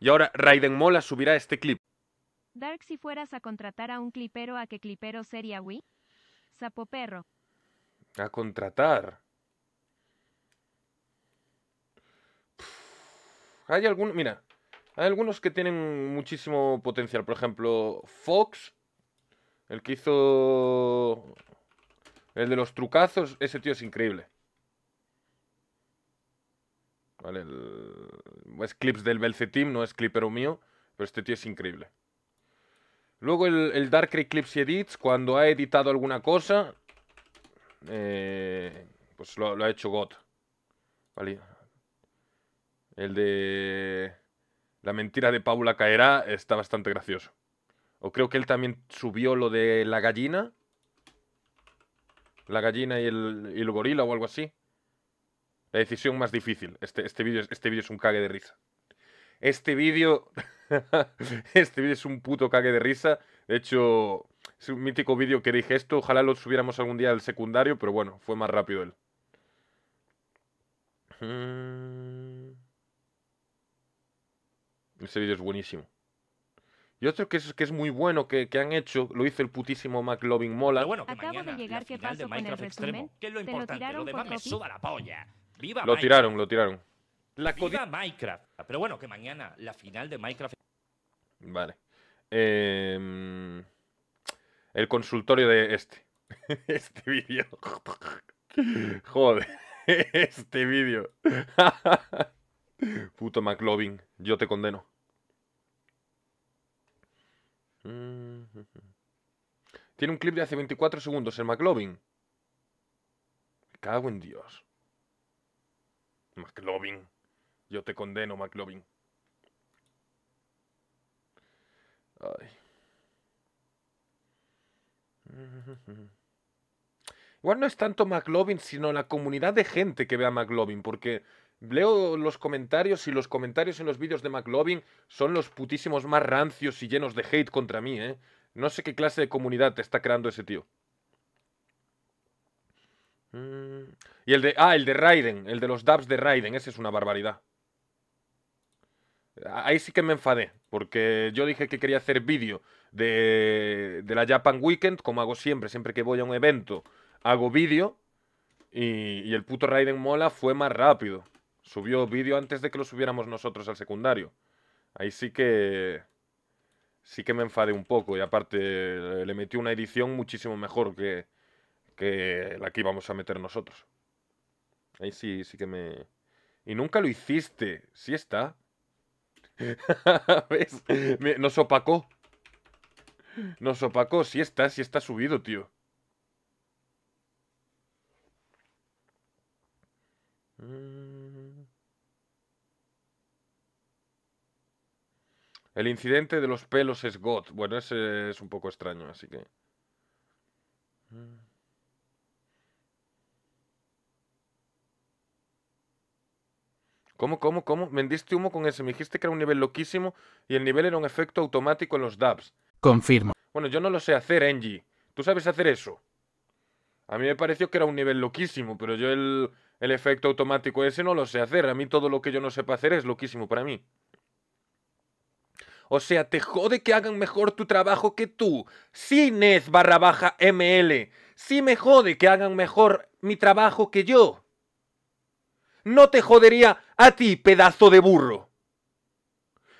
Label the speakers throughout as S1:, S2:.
S1: Y ahora Raiden Mola subirá este clip. Dark, si fueras a contratar a un clipero, ¿a qué clipero sería, Wii? Sapo perro. A contratar. Hay algunos, mira, hay algunos que tienen muchísimo potencial. Por ejemplo, Fox, el que hizo el de los trucazos, ese tío es increíble. El... Es clips del team no es clipero mío, pero este tío es increíble. Luego el, Dark Eclipse Edits, cuando ha editado alguna cosa, eh, pues lo, ha hecho God. El de La mentira de Paula caerá está bastante gracioso. O creo que él también subió lo de la gallina. La gallina y el gorila o algo así. La decisión más difícil. Este, este vídeo este es un cague de risa. Este vídeo. este vídeo es un puto cague de risa. De hecho, es un mítico vídeo que dije esto. Ojalá lo subiéramos algún día al secundario, pero bueno, fue más rápido él. Este vídeo es buenísimo. Y otro que es, que es muy bueno que, han hecho, lo hizo el putísimo McLovin Mola. bueno, que Acabo de llegar, ¿qué con el resumen? Extremo, lo importante, lo demás la polla lo tiraron, lo tiraron. La Viva Minecraft. Pero bueno, que mañana la final de Minecraft. Vale. Em, el consultorio de este. Este vídeo. Joder. Este vídeo. Puto McLovin. Yo te condeno. Tiene un clip de hace 24 segundos el McLovin. Me cago en Dios. McLovin. Yo te condeno, McLovin. Ay. Igual no es tanto McLovin, sino la comunidad de gente que ve a McLovin, porque leo los comentarios y los comentarios en los vídeos de McLovin son los putísimos más rancios y llenos de hate contra mí, ¿eh? No sé qué clase de comunidad te está creando ese tío. Mm. Y el de. Ah, el de Raiden. El de los dubs de Raiden. Ese es una barbaridad. Ahí sí que me enfadé. Porque yo dije que quería hacer vídeo de, de la Japan Weekend. Como hago siempre. Siempre que voy a un evento, hago vídeo. Y, y el puto Raiden Mola fue más rápido. Subió vídeo antes de que lo subiéramos nosotros al secundario. Ahí sí que sí que me enfadé un poco y aparte eh, le metió una edición muchísimo mejor que, que la que íbamos a meter nosotros. Ahí sí, sí que me... Y nunca lo hiciste. Sí está. ¿Ves? nos opacó. Nos opacó. Sí está, sí está subido, tío. El incidente de los pelos es God. Bueno, ese es un poco extraño, así que... ¿Cómo, cómo, cómo? Vendiste humo con ese. Me dijiste que era un nivel loquísimo y el nivel era un efecto automático en los dabs. Confirmo. Bueno, yo no lo sé hacer, Engie. ¿Tú sabes hacer eso? A mí me pareció que era un nivel loquísimo, pero yo el, el efecto automático ese no lo sé hacer. A mí todo lo que yo no sepa hacer es loquísimo para mí. O sea, te jode que hagan mejor tu trabajo que tú. Sí, Nez barra baja ML. Sí me jode que hagan mejor mi trabajo que yo no te jodería a ti, pedazo de burro.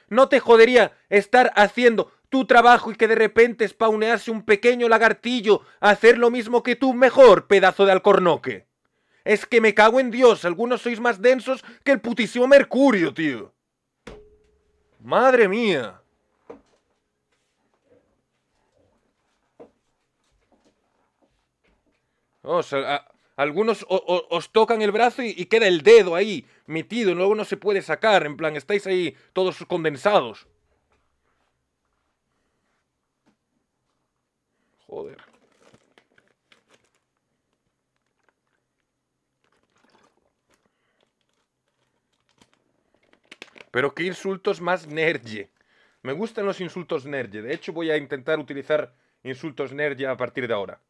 S1: No te jodería estar haciendo tu trabajo y que de repente spawnease un pequeño lagartillo a hacer lo mismo que tú mejor, pedazo de alcornoque. Es que me cago en Dios, algunos sois más densos que el putísimo Mercurio, tío. Madre mía. o oh, sea, ah. Algunos os tocan el brazo y, queda el dedo ahí, metido, luego no se puede sacar, en plan, estáis ahí todos condensados. Joder. Pero qué insultos más nerje. Me gustan los insultos nerje. De hecho, voy a intentar utilizar insultos nerje a partir de ahora.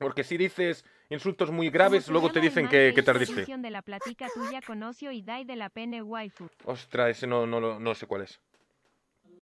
S1: Porque si dices insultos muy graves, luego te dicen que, que tardiste. Ostras, ese no, no, no sé cuál es.